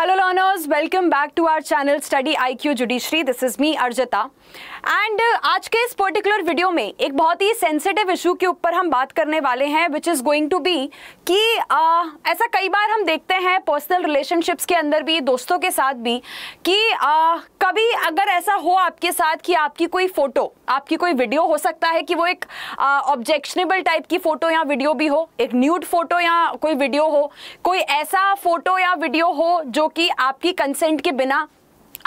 Hello learners, welcome back to our channel Study IQ Judiciary. This is me Arjata and uh, आज के इस particular video में एक बहुत ही सेंसिटिव इशू के ऊपर हम बात करने वाले हैं which is going to be कि आ, uh, ऐसा कई बार हम देखते हैं पर्सनल रिलेशनशिप्स के अंदर भी दोस्तों के साथ भी कि आ, uh, कभी अगर ऐसा हो आपके साथ कि आपकी कोई फ़ोटो आपकी कोई वीडियो हो सकता है कि वो एक ऑब्जेक्शनेबल टाइप की फ़ोटो या वीडियो भी हो एक न्यूड फ़ोटो या कोई वीडियो हो कोई ऐसा फ़ोटो या वीडियो हो जो कि आपकी कंसेंट के बिना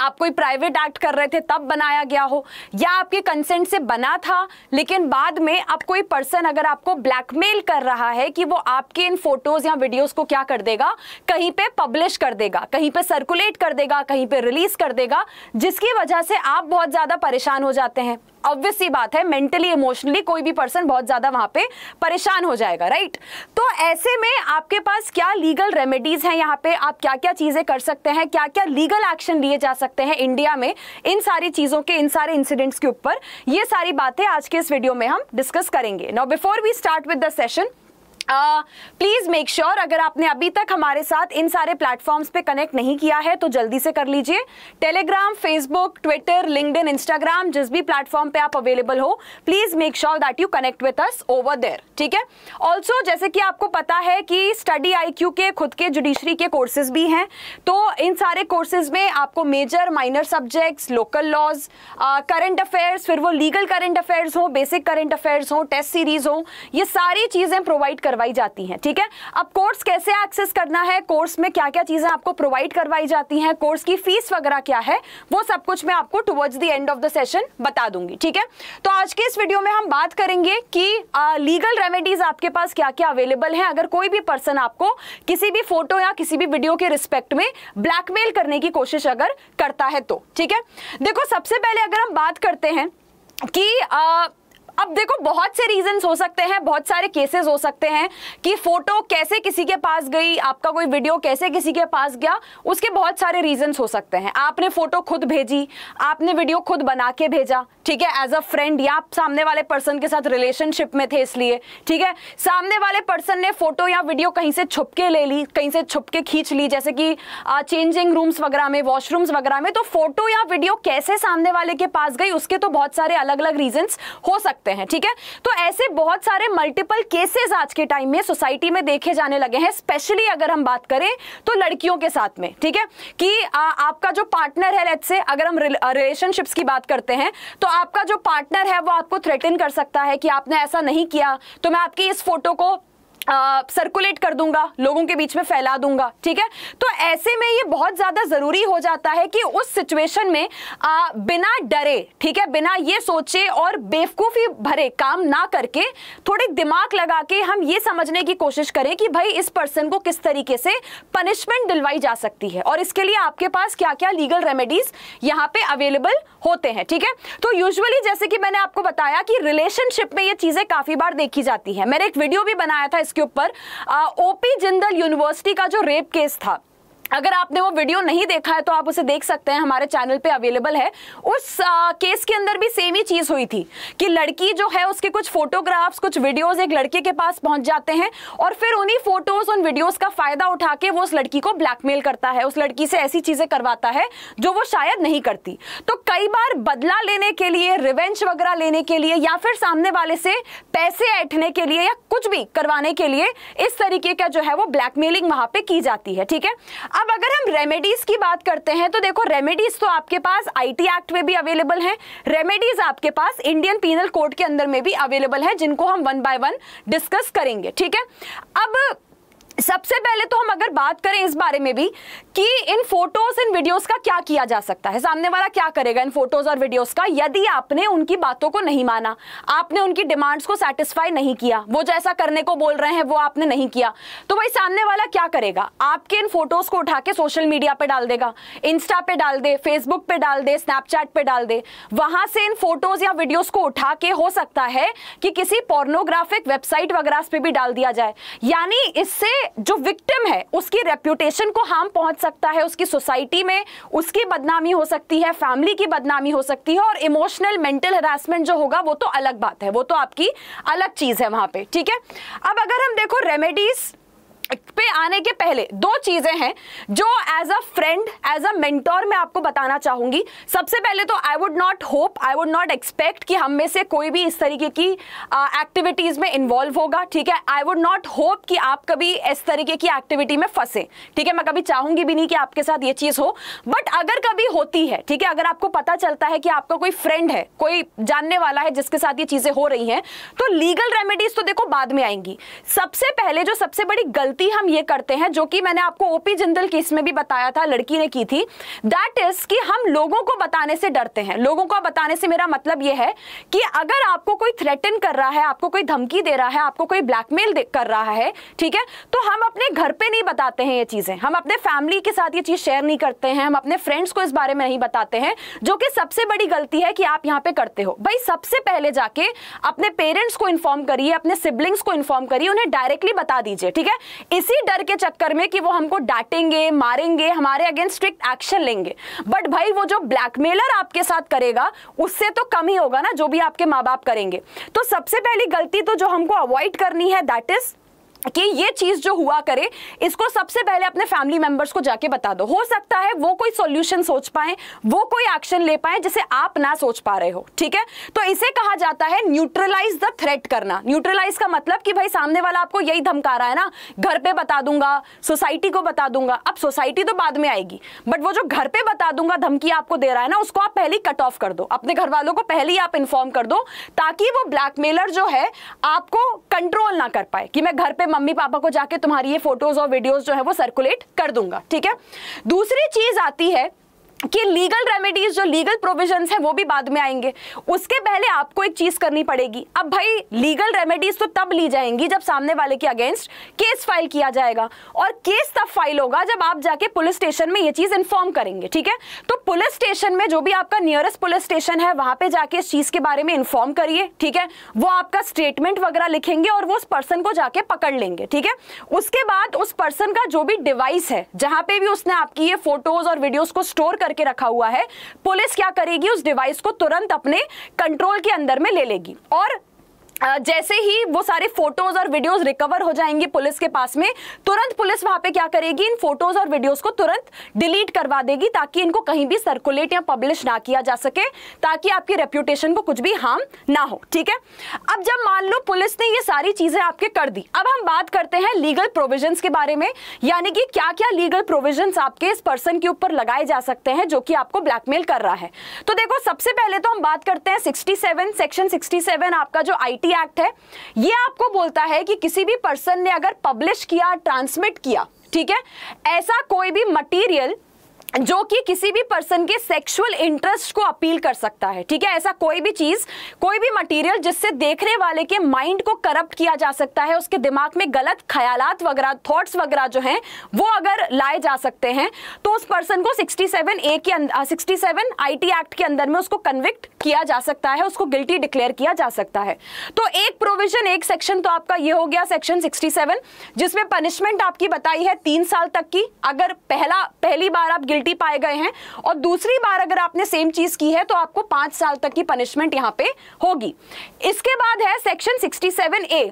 आप कोई प्राइवेट एक्ट कर रहे थे तब बनाया गया हो या आपके कंसेंट से बना था लेकिन बाद में अब कोई पर्सन अगर आपको ब्लैकमेल कर रहा है कि वो आपके इन फोटोज या वीडियोज को क्या कर देगा कहीं पे पब्लिश कर देगा कहीं पे सर्कुलेट कर देगा कहीं पे रिलीज कर देगा जिसकी वजह से आप बहुत ज़्यादा परेशान हो जाते हैं ऑब्वियस सी बात है मेंटली इमोशनली कोई भी पर्सन बहुत ज़्यादा वहां पे परेशान हो जाएगा राइट तो ऐसे में आपके पास क्या लीगल रेमेडीज़ हैं यहाँ पे आप क्या क्या चीज़ें कर सकते हैं क्या क्या लीगल एक्शन लिए जा सकते हैं इंडिया में इन सारी चीज़ों के इन सारे इंसिडेंट्स के ऊपर ये सारी बातें आज के इस वीडियो में हम डिस्कस करेंगे now before we start with the session please make sure अगर आपने अभी तक हमारे साथ इन सारे प्लेटफॉर्म्स पे कनेक्ट नहीं किया है तो जल्दी से कर लीजिए Telegram Facebook Twitter LinkedIn Instagram जिस भी प्लेटफॉर्म पे आप अवेलेबल हो please make sure that you connect with us over there ठीक है ऑल्सो जैसे कि आपको पता है कि स्टडी आई के खुद के जुडिशरी के कोर्सेज भी हैं तो इन सारे कोर्सेज में आपको major minor subjects local laws current affairs फिर वो लीगल करंट अफेयर्स हो बेसिक करंट अफेयर्स हो टेस्ट सीरीज हो ये सारी चीज़ें प्रोवाइड करवा करवाई जाती हैं ठीक है अब कोर्स कैसे एक्सेस करना है कोर्स में क्या क्या चीज़ें आपको प्रोवाइड करवाई जाती हैं कोर्स की फीस वगैरह क्या है वो सब कुछ मैं आपको towards the end of the session बता दूंगी ठीक है तो आज के इस वीडियो में हम बात करेंगे कि लीगल रेमेडीज आपके पास क्या क्या अवेलेबल है अगर कोई भी पर्सन आपको किसी भी फोटो या किसी भी वीडियो के रिस्पेक्ट में ब्लैकमेल करने की कोशिश अगर करता है तो ठीक है देखो सबसे पहले अगर हम बात करते हैं कि आ, अब देखो बहुत से रीजन हो सकते हैं बहुत सारे केसेस हो सकते हैं कि फोटो कैसे किसी के पास गई आपका कोई वीडियो कैसे किसी के पास गया उसके बहुत सारे रीजन हो सकते हैं आपने फोटो खुद भेजी आपने वीडियो खुद बना के भेजा ठीक है एज अ फ्रेंड या आप सामने वाले पर्सन के साथ रिलेशनशिप में थे इसलिए ठीक है सामने वाले पर्सन ने फोटो या वीडियो कहीं से छुप के ले ली कहीं से छुप के खींच ली जैसे कि चेंजिंग रूम्स वगैरह में वॉशरूम्स वगैरह में तो फोटो या वीडियो कैसे सामने वाले के पास गई उसके तो बहुत सारे अलग अलग रीजन हो सकते सकते हैं ठीक है तो ऐसे बहुत सारे मल्टीपल केसेस आज के टाइम में सोसाइटी में देखे जाने लगे हैं स्पेशली अगर हम बात करें तो लड़कियों के साथ में ठीक है कि आ, आपका जो पार्टनर है लेट से अगर हम रिलेशनशिप्स की बात करते हैं तो आपका जो पार्टनर है वो आपको थ्रेटन कर सकता है कि आपने ऐसा नहीं किया तो मैं आपकी इस फोटो को सर्कुलेट uh, कर दूंगा लोगों के बीच में फैला दूंगा ठीक है तो ऐसे में ये बहुत ज़्यादा ज़रूरी हो जाता है कि उस सिचुएशन में आ, बिना डरे ठीक है बिना ये सोचे और बेवकूफ़ी भरे काम ना करके थोड़े दिमाग लगा के हम ये समझने की कोशिश करें कि भाई इस पर्सन को किस तरीके से पनिशमेंट दिलवाई जा सकती है और इसके लिए आपके पास क्या क्या लीगल रेमेडीज़ यहाँ पे अवेलेबल होते हैं ठीक है तो यूजली जैसे कि मैंने आपको बताया कि रिलेशनशिप में ये चीज़ें काफ़ी बार देखी जाती है मैंने एक वीडियो भी बनाया था इसके के ऊपर ओपी जिंदल यूनिवर्सिटी का जो रेप केस था अगर आपने वो वीडियो नहीं देखा है तो आप उसे देख सकते हैं हमारे चैनल पे अवेलेबल है उस आ, केस के अंदर भी सेम ही चीज हुई थी कि लड़की जो है उसके कुछ फोटोग्राफ्स कुछ वीडियोस एक लड़के के पास पहुंच जाते हैं और फिर उन्हीं फोटोज उन वीडियोस का फायदा उठा के वो उस लड़की को ब्लैकमेल करता है उस लड़की से ऐसी चीजें करवाता है जो वो शायद नहीं करती तो कई बार बदला लेने के लिए रिवेंज वगैरह लेने के लिए या फिर सामने वाले से पैसे ऐठने के लिए या कुछ भी करवाने के लिए इस तरीके का जो है वो ब्लैकमेलिंग वहां पर की जाती है ठीक है अब अगर हम रेमेडीज की बात करते हैं तो देखो रेमेडीज तो आपके पास आईटी एक्ट में भी अवेलेबल हैं रेमेडीज आपके पास इंडियन पीनल कोड के अंदर में भी अवेलेबल है जिनको हम वन बाय वन डिस्कस करेंगे ठीक है अब सबसे पहले तो हम अगर बात करें इस बारे में भी कि इन फोटोज इन वीडियोस का क्या किया जा सकता है सामने वाला क्या करेगा इन फोटोज और वीडियोस का यदि आपने उनकी बातों को नहीं माना आपने उनकी डिमांड्स को सेटिस्फाई नहीं किया वो जैसा करने को बोल रहे हैं वो आपने नहीं किया तो भाई सामने वाला क्या करेगा आपके इन फोटोज को उठा के सोशल मीडिया पर डाल देगा इंस्टा पे डाल दे फेसबुक पे डाल दे स्नैपचैट पे डाल दे वहां से इन फोटोज या वीडियोज को उठा के हो सकता है कि किसी पोर्नोग्राफिक वेबसाइट वगैरह पे भी डाल दिया जाए यानी इससे जो विक्टिम है उसकी रेप्यूटेशन को हार्म पहुंच सकता है उसकी सोसाइटी में उसकी बदनामी हो सकती है फैमिली की बदनामी हो सकती है और इमोशनल मेंटल हरासमेंट जो होगा वो तो अलग बात है वो तो आपकी अलग चीज़ है वहां पे ठीक है अब अगर हम देखो रेमेडीज़ पे आने के पहले दो चीजें हैं जो as a friend as a mentor मैं आपको बताना चाहूंगी सबसे पहले तो I would not hope I would not expect कि हम में से कोई भी इस तरीके की एक्टिविटीज में इन्वॉल्व होगा ठीक है आई वुड नॉट होप कि आप कभी इस तरीके की एक्टिविटी में फंसे ठीक है मैं कभी चाहूंगी भी नहीं कि आपके साथ ये चीज हो बट अगर कभी होती है ठीक है अगर आपको पता चलता है कि आपका कोई फ्रेंड है कोई जानने वाला है जिसके साथ ये चीजें हो रही हैं तो लीगल रेमेडीज तो देखो बाद में आएंगी सबसे पहले जो सबसे बड़ी गलती गलती हम ये करते हैं जो कि मैंने आपको ओपी जिंदल केस में भी बताया था लड़की ने की थी दैट इज कि हम लोगों को बताने से डरते हैं लोगों को बताने से मेरा मतलब यह है कि अगर आपको कोई थ्रेटन कर रहा है आपको कोई धमकी दे रहा है आपको कोई ब्लैकमेल कर रहा है ठीक है तो हम अपने घर पर नहीं बताते हैं ये चीजें हम अपने फैमिली के साथ ये चीज शेयर नहीं करते हैं हम अपने फ्रेंड्स को इस बारे में नहीं बताते हैं जो कि सबसे बड़ी गलती है कि आप यहाँ पे करते हो भाई सबसे पहले जाके अपने पेरेंट्स को इन्फॉर्म करिए अपने सिबलिंग्स को इन्फॉर्म करिए उन्हें डायरेक्टली बता दीजिए ठीक है इसी डर के चक्कर में कि वो हमको डांटेंगे मारेंगे हमारे अगेंस्ट स्ट्रिक्ट एक्शन लेंगे बट भाई वो जो ब्लैकमेलर आपके साथ करेगा उससे तो कम ही होगा ना जो भी आपके माँ बाप करेंगे तो सबसे पहली गलती तो जो हमको अवॉइड करनी है दैट इज कि ये चीज जो हुआ करे इसको सबसे पहले अपने फैमिली मेंबर्स को जाके बता दो हो सकता है वो कोई सॉल्यूशन सोच पाए वो कोई एक्शन ले पाए जिसे आप ना सोच पा रहे हो ठीक है तो इसे कहा जाता है न्यूट्रलाइज द थ्रेट करना न्यूट्रलाइज का मतलब कि भाई सामने वाला आपको यही धमका रहा है ना घर पे बता दूंगा सोसाइटी को बता दूंगा अब सोसाइटी तो बाद में आएगी बट वो जो घर पर बता दूंगा धमकी आपको दे रहा है ना उसको आप पहले कट ऑफ कर दो अपने घर वालों को पहले ही आप इन्फॉर्म कर दो ताकि वो ब्लैकमेलर जो है आपको कंट्रोल ना कर पाए कि मैं घर पर मम्मी पापा को जाके तुम्हारी ये फोटोज और वीडियोज जो है वो सर्कुलेट कर दूंगा ठीक है दूसरी चीज आती है कि लीगल रेमेडीज जो लीगल प्रोविजंस हैं वो भी बाद में आएंगे उसके पहले आपको एक चीज करनी पड़ेगी अब भाई लीगल रेमेडीज तो तब ली जाएंगी जब सामने वाले के अगेंस्ट केस फाइल किया जाएगा और केस तब फाइल होगा जब आप जाके पुलिस स्टेशन में ये चीज इन्फॉर्म करेंगे ठीक है तो पुलिस स्टेशन में जो भी आपका नियरेस्ट पुलिस स्टेशन है वहां पर जाके इस चीज के बारे में इन्फॉर्म करिए ठीक है वो आपका स्टेटमेंट वगैरह लिखेंगे और वो उस पर्सन को जाके पकड़ लेंगे ठीक है उसके बाद उस पर्सन का जो भी डिवाइस है जहां पर भी उसने आपकी ये फोटोज और वीडियोज को स्टोर कर करके रखा हुआ है पुलिस क्या करेगी उस डिवाइस को तुरंत अपने कंट्रोल के अंदर में ले लेगी और जैसे ही वो सारे फोटोज और वीडियोस रिकवर हो जाएंगे पुलिस के पास में तुरंत पुलिस वहां पे क्या करेगी इन फोटोज और वीडियोस को तुरंत डिलीट करवा देगी ताकि इनको कहीं भी सर्कुलेट या पब्लिश ना किया जा सके ताकि आपकी रेप्यूटेशन को कुछ भी हार्म ना हो ठीक है अब जब मान लो पुलिस ने ये सारी चीजें आपके कर दी अब हम बात करते हैं लीगल प्रोविजन के बारे में यानी कि क्या क्या लीगल प्रोविजन आपके इस पर्सन के ऊपर लगाए जा सकते हैं जो कि आपको ब्लैकमेल कर रहा है तो देखो सबसे पहले तो हम बात करते हैं सिक्सटी सेक्शन सिक्सटी आपका जो आई सिक्योरिटी एक्ट है ये आपको बोलता है कि किसी भी पर्सन ने अगर पब्लिश किया ट्रांसमिट किया ठीक है ऐसा कोई भी मटेरियल जो कि किसी भी पर्सन के सेक्सुअल इंटरेस्ट को अपील कर सकता है ठीक है ऐसा कोई भी चीज कोई भी मटेरियल जिससे देखने वाले के माइंड को करप्ट किया जा सकता है उसके दिमाग में गलत ख्यालात वगैरह थॉट्स वगैरह जो हैं वो अगर लाए जा सकते हैं तो उस पर्सन को 67 ए के सिक्सटी सेवन आई एक्ट के अंदर में उसको कन्विक्ट किया जा सकता है उसको गिल्टी डिक्लेयर किया जा सकता है तो एक प्रोविजन एक सेक्शन तो आपका ये हो गया सेक्शन सिक्सटी जिसमें पनिशमेंट आपकी बताई है तीन साल तक की अगर पहला पहली बार आप गिल्टी गिल्टी पाए गए हैं और दूसरी बार अगर आपने सेम चीज की है तो आपको पांच साल तक की पनिशमेंट यहाँ पे होगी इसके बाद है सेक्शन सिक्सटी ए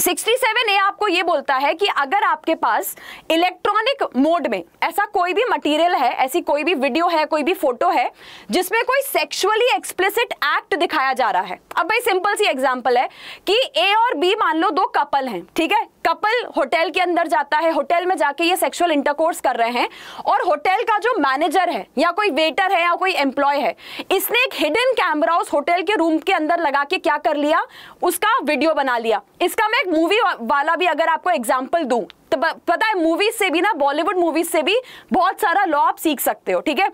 67 ए आपको ये बोलता है कि अगर आपके पास इलेक्ट्रॉनिक मोड में ऐसा कोई भी मटेरियल है ऐसी कोई भी वीडियो है कोई भी फोटो है जिसमें कोई सेक्सुअली एक्सप्लिसिट एक्ट दिखाया जा रहा है अब भाई सिंपल सी एग्जांपल है कि ए और बी मान लो दो कपल हैं ठीक है कपल होटल के अंदर जाता है होटल में जाके ये सेक्सुअल इंटरकोर्स कर रहे हैं और होटल का जो मैनेजर है या कोई वेटर है या कोई एम्प्लॉय है इसने एक हिडन कैमरा उस होटल के रूम के अंदर लगा के क्या कर लिया उसका वीडियो बना लिया इसका मैं एक मूवी वाला भी अगर आपको एग्जाम्पल दूँ तो पता है मूवीज से भी ना बॉलीवुड मूवीज से भी बहुत सारा लॉ आप सीख सकते हो ठीक है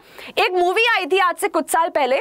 एक मूवी आई थी आज से कुछ साल पहले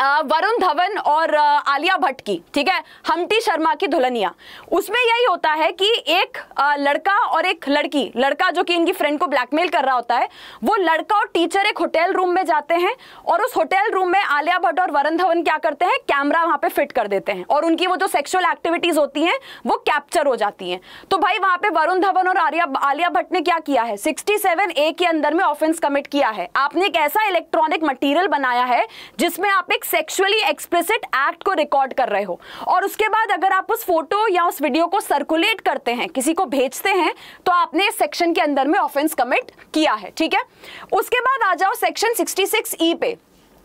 वरुण धवन और आलिया भट्ट की ठीक है हमटी शर्मा की दुल्हनिया उसमें यही होता है कि एक लड़का और एक लड़की लड़का जो कि इनकी फ्रेंड को ब्लैकमेल कर रहा होता है वो लड़का और टीचर एक होटल रूम में जाते हैं और उस होटल रूम में आलिया भट्ट और वरुण धवन क्या करते हैं कैमरा वहां पर फिट कर देते हैं और उनकी वो जो सेक्शुअल एक्टिविटीज होती हैं वो कैप्चर हो जाती हैं तो भाई वहां पर वरुण धवन और आलिया आलिया भट्ट ने क्या किया है सिक्सटी ए के अंदर में ऑफेंस कमिट किया है आपने एक ऐसा इलेक्ट्रॉनिक मटीरियल बनाया है जिसमें आप एक सेक्सुअली एक्सप्लिसिट एक्ट को रिकॉर्ड कर रहे हो और उसके बाद अगर आप उस फोटो या उस वीडियो को सर्कुलेट करते हैं किसी को भेजते हैं तो आपने इस सेक्शन के अंदर में ऑफेंस कमिट किया है ठीक है उसके बाद आ जाओ सेक्शन सिक्सटी सिक्स ई पे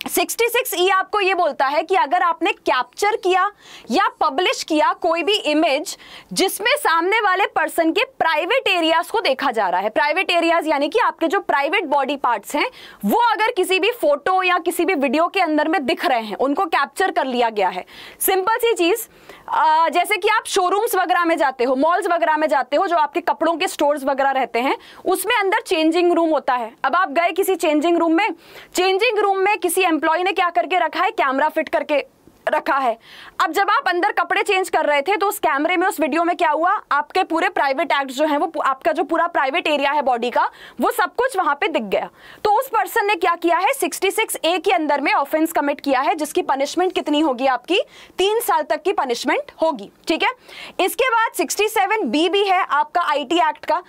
66 ई e आपको ये बोलता है कि अगर आपने कैप्चर किया या पब्लिश किया कोई भी इमेज जिसमें सामने वाले पर्सन के प्राइवेट एरियाज को देखा जा रहा है प्राइवेट एरियाज यानी कि आपके जो प्राइवेट बॉडी पार्ट्स हैं वो अगर किसी भी फोटो या किसी भी वीडियो के अंदर में दिख रहे हैं उनको कैप्चर कर लिया गया है सिंपल सी चीज़ जैसे कि आप शोरूम्स वगैरह में जाते हो मॉल्स वगैरह में जाते हो जो आपके कपड़ों के स्टोर्स वगैरह रहते हैं उसमें अंदर चेंजिंग रूम होता है अब आप गए किसी चेंजिंग रूम में चेंजिंग रूम में किसी एम्प्लॉय ने क्या करके रखा है कैमरा फिट करके रखा है अब जब आप अंदर कपड़े चेंज कर रहे थे तो उस कैमरे में उस वीडियो में क्या हुआ आपके पूरे प्राइवेट एक्ट जो है वो आपका जो पूरा प्राइवेट एरिया है बॉडी का वो सब कुछ वहां पे दिख गया तो उस पर्सन ने क्या किया है 66 ए के अंदर में ऑफेंस कमिट किया है जिसकी पनिशमेंट कितनी होगी आपकी तीन साल तक की पनिशमेंट होगी ठीक है इसके बाद सिक्सटी बी भी है आपका आई एक्ट का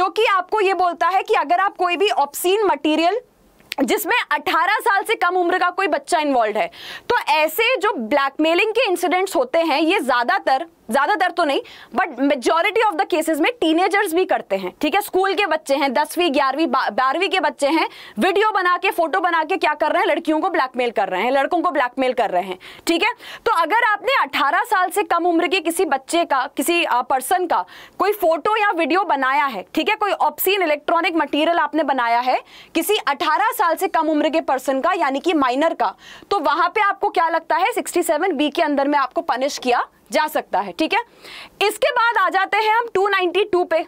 जो कि आपको यह बोलता है कि अगर आप कोई भी ऑप्सीन मटीरियल जिसमें 18 साल से कम उम्र का कोई बच्चा इन्वॉल्व है तो ऐसे जो ब्लैकमेलिंग के इंसिडेंट्स होते हैं ये ज़्यादातर ज़्यादातर तो नहीं but majority of the cases में टीनेजर्स भी करते हैं ठीक है स्कूल के बच्चे हैं दसवीं ग्यारहवीं बारहवीं के बच्चे हैं वीडियो बना के फोटो बना के क्या कर रहे हैं लड़कियों को ब्लैकमेल कर रहे हैं लड़कों को ब्लैकमेल कर रहे हैं ठीक है तो अगर आपने 18 साल से कम उम्र के किसी बच्चे का किसी पर्सन का कोई फोटो या वीडियो बनाया है ठीक है कोई ऑप्शीन इलेक्ट्रॉनिक मटीरियल आपने बनाया है किसी अठारह साल से कम उम्र के पर्सन का यानी कि माइनर का तो वहां पर आपको क्या लगता है सिक्सटी बी के अंदर में आपको पनिश किया जा सकता है ठीक है इसके बाद आ जाते हैं हम 292 पे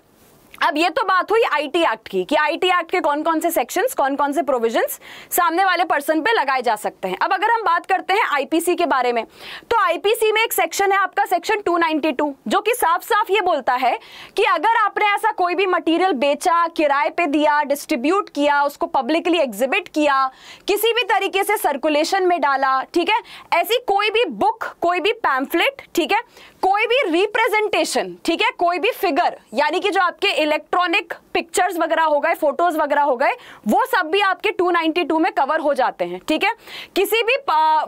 अब ये तो बात हुई आईटी एक्ट की कि आईटी एक्ट के कौन कौन से सेक्शंस कौन कौन से प्रोविजंस सामने वाले पर्सन पे लगाए जा सकते हैं अब अगर हम बात करते हैं आईपीसी के बारे में तो आईपीसी में एक सेक्शन है आपका सेक्शन 292 जो कि साफ साफ ये बोलता है कि अगर आपने ऐसा कोई भी मटीरियल बेचा किराए पे दिया डिस्ट्रीब्यूट किया उसको पब्लिकली एग्जिबिट किया किसी भी तरीके से सर्कुलेशन में डाला ठीक है ऐसी कोई भी बुक कोई भी पैम्फलेट ठीक है कोई भी रिप्रेजेंटेशन ठीक है कोई भी फिगर यानी कि जो आपके इलेक्ट्रॉनिक पिक्चर्स वगैरह हो गए फोटोज वगैरह हो गए वो सब भी आपके 292 में कवर हो जाते हैं ठीक है किसी भी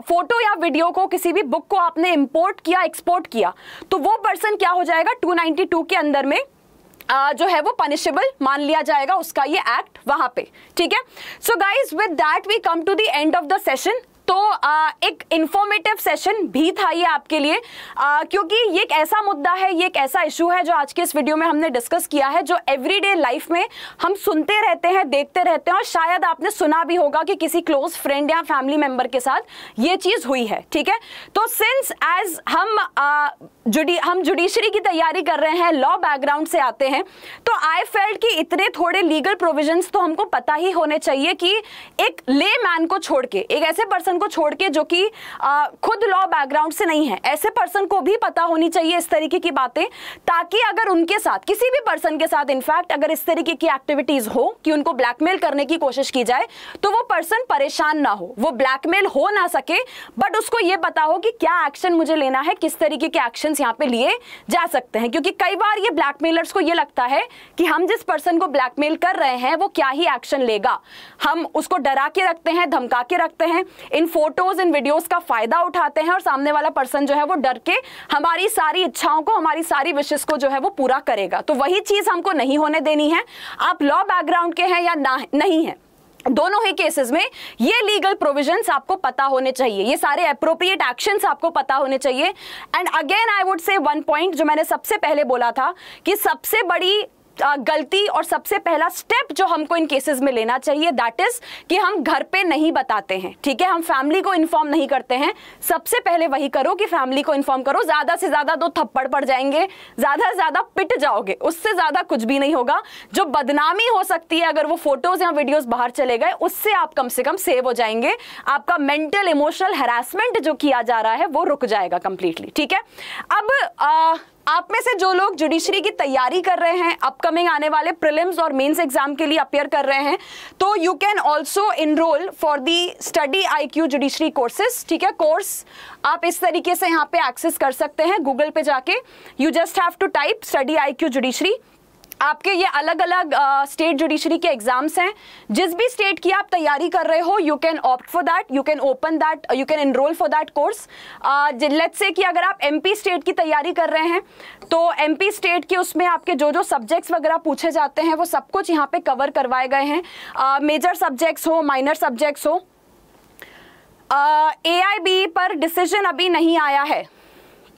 फोटो या वीडियो को किसी भी बुक को आपने इंपोर्ट किया एक्सपोर्ट किया तो वो पर्सन क्या हो जाएगा 292 के अंदर में Uh, जो है वो पनिशेबल मान लिया जाएगा उसका ये एक्ट वहां पे ठीक है so guys with that we come to the end of the session तो आ, एक इन्फॉर्मेटिव सेशन भी था ये आपके लिए आ, क्योंकि ये एक ऐसा मुद्दा है ये एक ऐसा इशू है जो आज के इस वीडियो में हमने डिस्कस किया है जो एवरीडे लाइफ में हम सुनते रहते हैं देखते रहते हैं और शायद आपने सुना भी होगा कि किसी क्लोज फ्रेंड या फैमिली मेंबर के साथ ये चीज़ हुई है ठीक है तो सिंस एज हम आ, जुडी हम जुडिशरी की तैयारी कर रहे हैं लॉ बैकग्राउंड से आते हैं तो आई फेल्ट कि इतने थोड़े लीगल प्रोविजंस तो हमको पता ही होने चाहिए कि एक ले मैन को छोड़ के एक ऐसे पर्सन पर्सन को छोड़ के जो कि खुद लॉ बैकग्राउंड से नहीं है ऐसे पर्सन को भी पता होनी चाहिए इस तरीके की बातें ताकि अगर उनके साथ किसी भी पर्सन के साथ इनफैक्ट अगर इस तरीके की एक्टिविटीज हो कि उनको ब्लैकमेल करने की कोशिश की जाए तो वो पर्सन परेशान ना हो वो ब्लैकमेल हो ना सके बट उसको ये पता हो कि क्या एक्शन मुझे लेना है किस तरीके के एक्शन यहाँ पे लिए जा सकते हैं क्योंकि कई बार ये ब्लैकमेलर्स को ये लगता है कि हम जिस पर्सन को ब्लैकमेल कर रहे हैं वो क्या ही एक्शन लेगा हम उसको डरा के रखते हैं धमका के रखते हैं इन फोटोज इन वीडियोज का फायदा उठाते हैं और सामने वाला पर्सन जो है वो डर के हमारी सारी इच्छाओं को हमारी सारी विशेष को जो है वो पूरा करेगा तो वही चीज हमको नहीं होने देनी है आप लॉ बैकग्राउंड के हैं या ना नहीं है दोनों ही केसेस में ये लीगल प्रोविजंस आपको पता होने चाहिए ये सारे अप्रोप्रिएट एक्शंस आपको पता होने चाहिए and again I would say one point जो मैंने सबसे पहले बोला था कि सबसे बड़ी गलती और सबसे पहला स्टेप जो हमको इन केसेस में लेना चाहिए दैट इज कि हम घर पे नहीं बताते हैं ठीक है हम फैमिली को इन्फॉर्म नहीं करते हैं सबसे पहले वही करो कि फैमिली को इन्फॉर्म करो ज्यादा से ज्यादा दो थप्पड़ पड़ जाएंगे ज्यादा से ज्यादा पिट जाओगे उससे ज्यादा कुछ भी नहीं होगा जो बदनामी हो सकती है अगर वो फोटोज या वीडियोज बाहर चले गए उससे आप कम से कम सेव हो जाएंगे आपका मेंटल इमोशनल हेरासमेंट जो किया जा रहा है वो रुक जाएगा कंप्लीटली ठीक है अब आ, आप में से जो लोग जुडिशरी की तैयारी कर रहे हैं अपकमिंग आने वाले प्रिलिम्स और मेंस एग्जाम के लिए अपेयर कर रहे हैं तो you can also enrol for the study IQ क्यू जुडिशरी कोर्सेज ठीक है कोर्स आप इस तरीके से यहाँ पे एक्सेस कर सकते हैं गूगल पे जाके you just have to type study IQ क्यू जुडिशरी आपके ये अलग अलग स्टेट जुडिशरी के एग्जाम्स हैं जिस भी स्टेट की आप तैयारी कर रहे हो you can opt for that you can open that you can enroll for that course let's say कि अगर आप एमपी स्टेट की तैयारी कर रहे हैं तो एमपी स्टेट के उसमें आपके जो जो सब्जेक्ट्स वगैरह पूछे जाते हैं वो सब कुछ यहाँ पे कवर करवाए गए हैं मेजर सब्जेक्ट्स हो माइनर सब्जेक्ट्स हो ए uh, पर डिसीजन अभी नहीं आया है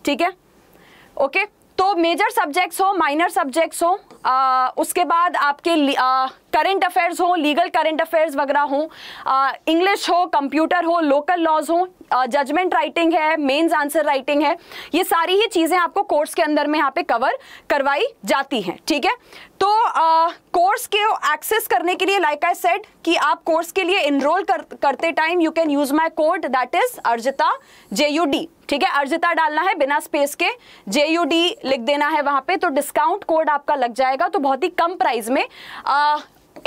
ठीक है ओके okay? तो मेजर सब्जेक्ट्स हो माइनर सब्जेक्ट्स हो आ, उसके बाद आपके आ, करंट अफेयर्स हो लीगल करंट अफेयर्स वगैरह हो इंग्लिश हो कंप्यूटर हो लोकल लॉज हो जजमेंट राइटिंग है मेंस आंसर राइटिंग है ये सारी ही चीज़ें आपको कोर्स के अंदर में यहाँ पे कवर करवाई जाती हैं ठीक है तो कोर्स के एक्सेस करने के लिए लाइक आई सेड कि आप कोर्स के लिए इनरोल कर, करते time you can use my code that is Arjita J U D ठीक है अर्जिता डालना है बिना स्पेस के जे यू डी लिख देना है वहाँ पे तो डिस्काउंट कोड आपका लग जाएगा तो बहुत ही कम प्राइस में आ,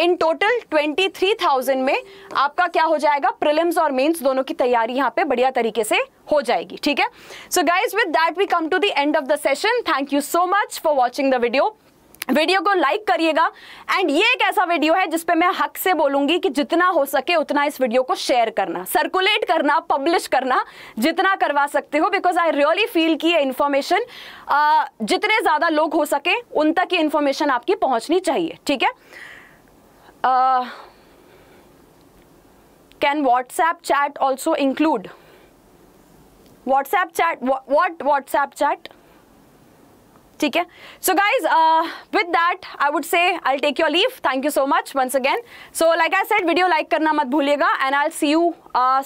इन टोटल 23,000 में आपका क्या हो जाएगा प्रिलिम्स और मेंस दोनों की तैयारी यहाँ पे बढ़िया तरीके से हो जाएगी ठीक है so guys with that we come to the end of the session thank you so much for watching the video video को लाइक करिएगा एंड ये एक ऐसा वीडियो है जिसपे मैं हक से बोलूंगी कि जितना हो सके उतना इस वीडियो को शेयर करना सर्कुलेट करना पब्लिश करना जितना करवा सकते हो बिकॉज आई रियली फील कि ये इन्फॉर्मेशन जितने ज़्यादा लोग हो सके उन तक ये इन्फॉर्मेशन आपकी पहुंचनी चाहिए ठीक है Uh, can WhatsApp chat also include? WhatsApp chat, what, what WhatsApp chat? ठीक है so guys with that I would say I take your leave thank you so much once again so like I said video like करना मत भूलिएगा and I see you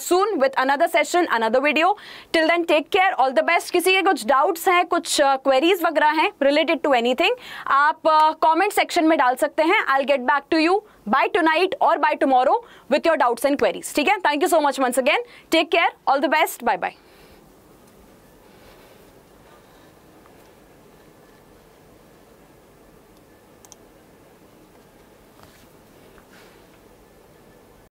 soon with another session another video till then take care all the best किसी के कुछ doubts हैं कुछ queries uh, वगैरह हैं रिलेटेड टू एनी थिंग आप कॉमेंट uh, सेक्शन में डाल सकते हैं I get back to you by tonight और by tomorrow with your doubts and queries ठीक है thank you so much once again take care all the best bye bye